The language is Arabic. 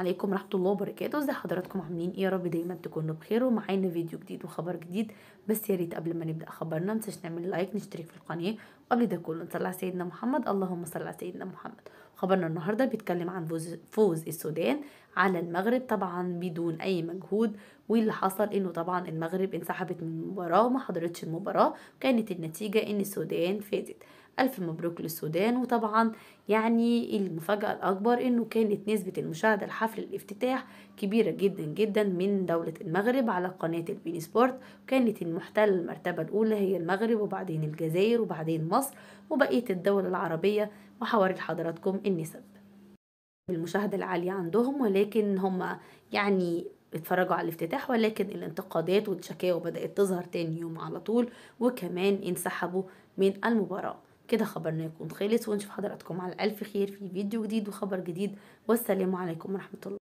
عليكم ورحمه الله وبركاته ازي حضراتكم عاملين ايه يا رب دايما تكونوا بخير ومعانا فيديو جديد وخبر جديد بس يا ريت قبل ما نبدا خبرنا متنساش نعمل لايك نشترك في القناه وقبل ده كله نصلي على سيدنا محمد اللهم صل على سيدنا محمد خبرنا النهارده بيتكلم عن فوز, فوز السودان على المغرب طبعا بدون اي مجهود واللي حصل انه طبعا المغرب انسحبت من المباراه وما حضرتش المباراه كانت النتيجه ان السودان فازت ألف مبروك للسودان وطبعا يعني المفاجأة الأكبر إنه كانت نسبة المشاهدة لحفل الافتتاح كبيرة جدا جدا من دولة المغرب على قناة البين سبورت وكانت المحتلة المرتبة الأولى هي المغرب وبعدين الجزائر وبعدين مصر وبقية الدول العربية وحواري لحضراتكم النسب المشاهدة العالية عندهم ولكن هم يعني اتفرجوا على الافتتاح ولكن الانتقادات والشكاوى بدأت تظهر تاني يوم على طول وكمان انسحبوا من المباراة كده خبرناكم خلص ونشوف حضراتكم على الف خير في فيديو جديد وخبر جديد والسلام عليكم ورحمه الله